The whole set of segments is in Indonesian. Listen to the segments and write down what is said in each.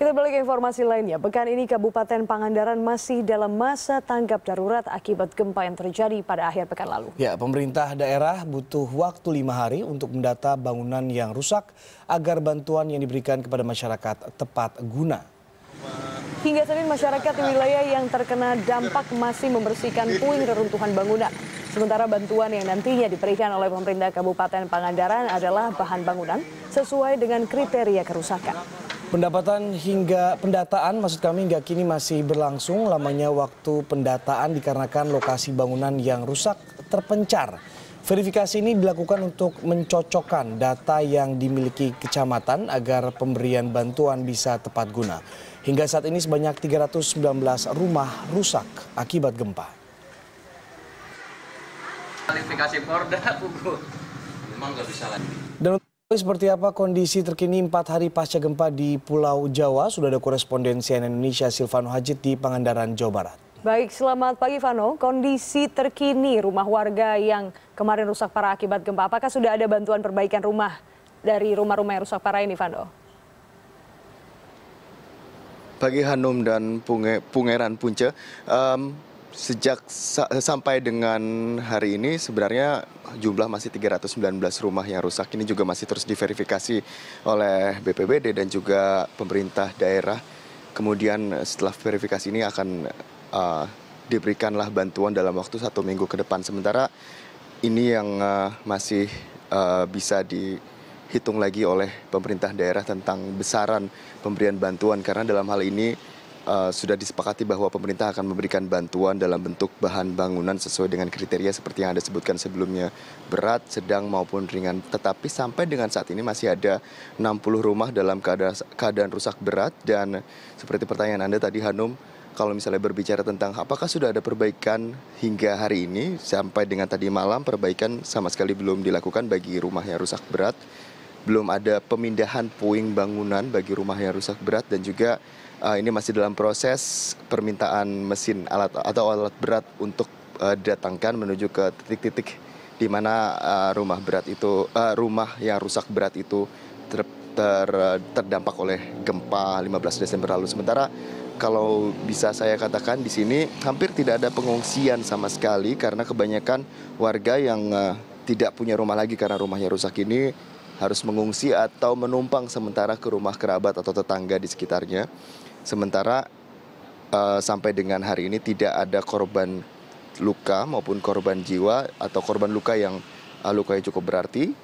Kita balik ke informasi lainnya. Pekan ini Kabupaten Pangandaran masih dalam masa tanggap darurat akibat gempa yang terjadi pada akhir pekan lalu. Ya, pemerintah daerah butuh waktu lima hari untuk mendata bangunan yang rusak agar bantuan yang diberikan kepada masyarakat tepat guna. Hingga Senin masyarakat di wilayah yang terkena dampak masih membersihkan puing reruntuhan bangunan. Sementara bantuan yang nantinya diberikan oleh pemerintah Kabupaten Pangandaran adalah bahan bangunan sesuai dengan kriteria kerusakan. Pendapatan hingga pendataan maksud kami hingga kini masih berlangsung. Lamanya waktu pendataan dikarenakan lokasi bangunan yang rusak terpencar. Verifikasi ini dilakukan untuk mencocokkan data yang dimiliki kecamatan agar pemberian bantuan bisa tepat guna. Hingga saat ini sebanyak 319 rumah rusak akibat gempa. Verifikasi Porda, Memang nggak bisa lagi. Seperti apa kondisi terkini empat hari pasca gempa di Pulau Jawa? Sudah ada korespondensi Indonesia Silvano Hajid di Pangandaran, Jawa Barat. Baik, selamat pagi Vano. Kondisi terkini rumah warga yang kemarin rusak parah akibat gempa, apakah sudah ada bantuan perbaikan rumah dari rumah-rumah yang rusak parah ini, Vano? Bagi Hanum dan Pungeran Punce, sejak sampai dengan hari ini sebenarnya jumlah masih 319 rumah yang rusak ini juga masih terus diverifikasi oleh BPBD dan juga pemerintah daerah. Kemudian setelah verifikasi ini akan uh, diberikanlah bantuan dalam waktu satu minggu ke depan. Sementara ini yang uh, masih uh, bisa di hitung lagi oleh pemerintah daerah tentang besaran pemberian bantuan karena dalam hal ini Eh, sudah disepakati bahwa pemerintah akan memberikan bantuan dalam bentuk bahan bangunan sesuai dengan kriteria seperti yang Anda sebutkan sebelumnya, berat, sedang maupun ringan. Tetapi sampai dengan saat ini masih ada 60 rumah dalam keadaan rusak berat dan seperti pertanyaan Anda tadi Hanum, kalau misalnya berbicara tentang apakah sudah ada perbaikan hingga hari ini sampai dengan tadi malam perbaikan sama sekali belum dilakukan bagi rumah yang rusak berat belum ada pemindahan puing bangunan bagi rumah yang rusak berat dan juga uh, ini masih dalam proses permintaan mesin alat atau alat berat untuk uh, eh, datangkan menuju ke titik-titik di mana uh, rumah berat itu uh, rumah yang rusak berat itu ter, ter, terdampak oleh gempa 15 Desember lalu. Sementara kalau bisa saya katakan di sini hampir tidak ada pengungsian sama sekali karena kebanyakan warga yang uh, tidak punya rumah lagi karena rumahnya rusak ini harus mengungsi atau menumpang sementara ke rumah kerabat atau tetangga di sekitarnya. Sementara uh, sampai dengan hari ini tidak ada korban luka maupun korban jiwa atau korban luka yang uh, eh, lukanya cukup berarti.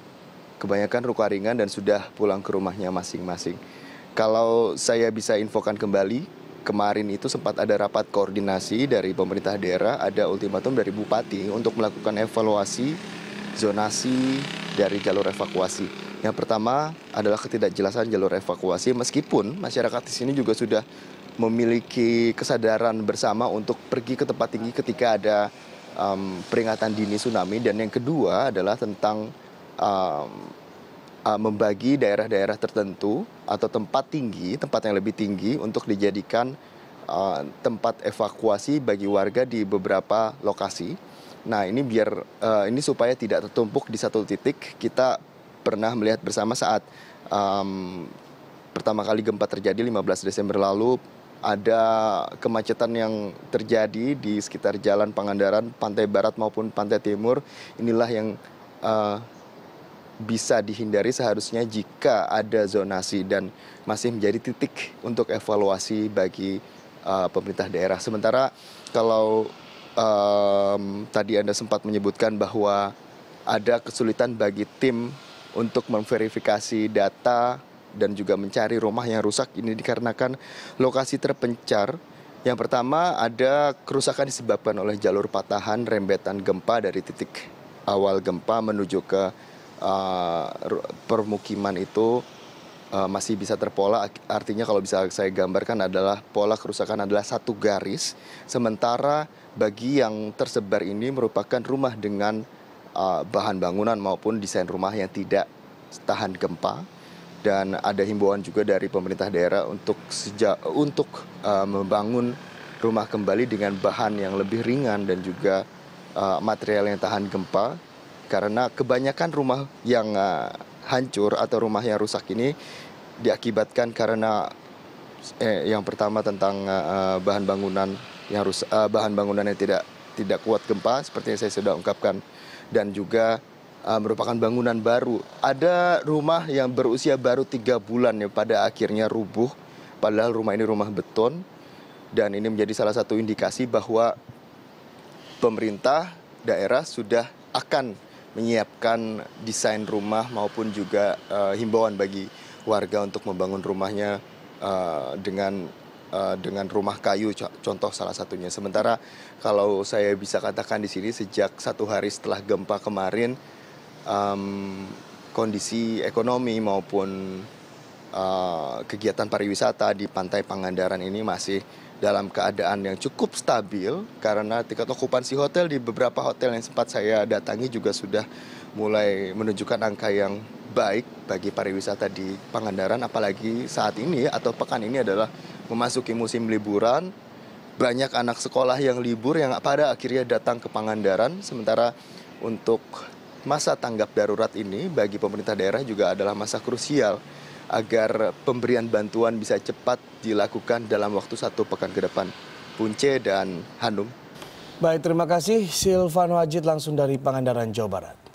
Kebanyakan luka ringan dan sudah pulang ke rumahnya masing-masing. Kalau saya bisa infokan kembali, kemarin itu sempat ada rapat koordinasi dari pemerintah daerah, ada ultimatum dari bupati untuk melakukan evaluasi zonasi dari jalur evakuasi. Yang pertama adalah ketidakjelasan jalur evakuasi meskipun masyarakat di sini juga sudah memiliki kesadaran bersama untuk pergi ke tempat tinggi ketika ada um, peringatan dini tsunami dan yang kedua adalah tentang um, uh, membagi daerah-daerah tertentu atau tempat tinggi, tempat yang lebih tinggi untuk dijadikan uh, tempat evakuasi bagi warga di beberapa lokasi. Nah, ini biar uh, ini supaya tidak tertumpuk di satu titik, kita pernah melihat bersama saat um, pertama kali gempa terjadi 15 Desember lalu ada kemacetan yang terjadi di sekitar jalan Pangandaran, Pantai Barat maupun Pantai Timur. Inilah yang uh, bisa dihindari seharusnya jika ada zonasi dan masih menjadi titik untuk evaluasi bagi uh, pemerintah daerah. Sementara kalau um, tadi Anda sempat menyebutkan bahwa ada kesulitan bagi tim untuk memverifikasi data dan juga mencari rumah yang rusak ini dikarenakan lokasi terpencar. Yang pertama ada kerusakan disebabkan oleh jalur patahan rembetan gempa dari titik awal gempa menuju ke uh, permukiman itu uh, masih bisa terpola. Artinya kalau bisa saya gambarkan adalah pola kerusakan adalah satu garis. Sementara bagi yang tersebar ini merupakan rumah dengan uh, bahan bangunan maupun desain rumah yang tidak tahan gempa dan ada himbauan juga dari pemerintah daerah untuk sejak untuk uh, membangun rumah kembali dengan bahan yang lebih ringan dan juga uh, material yang tahan gempa karena kebanyakan rumah yang uh, hancur atau rumah yang rusak ini diakibatkan karena eh, yang pertama tentang uh, bahan bangunan yang rusak, uh, bahan bangunan yang tidak tidak kuat gempa seperti yang saya sudah ungkapkan dan juga uh, merupakan bangunan baru. Ada rumah yang berusia baru tiga bulan yang pada akhirnya rubuh, padahal rumah ini rumah beton dan ini menjadi salah satu indikasi bahwa pemerintah daerah sudah akan menyiapkan desain rumah maupun juga uh, himbauan bagi warga untuk membangun rumahnya uh, dengan Eh, dengan rumah kayu contoh salah satunya. Sementara kalau saya bisa katakan di sini sejak satu hari setelah gempa kemarin um, kondisi ekonomi maupun uh, kegiatan pariwisata di Pantai Pangandaran ini masih dalam keadaan yang cukup stabil karena tingkat okupansi hotel di beberapa hotel yang sempat saya datangi juga sudah mulai menunjukkan angka yang baik bagi pariwisata di Pangandaran apalagi saat ini atau pekan ini adalah memasuki musim liburan banyak anak sekolah yang libur yang pada akhirnya datang ke Pangandaran sementara untuk masa tanggap darurat ini bagi pemerintah daerah juga adalah masa krusial agar pemberian bantuan bisa cepat dilakukan dalam waktu satu pekan ke depan. Punce dan Hanum. Baik, terima kasih Silvan Wajid langsung dari Pangandaran, Jawa Barat.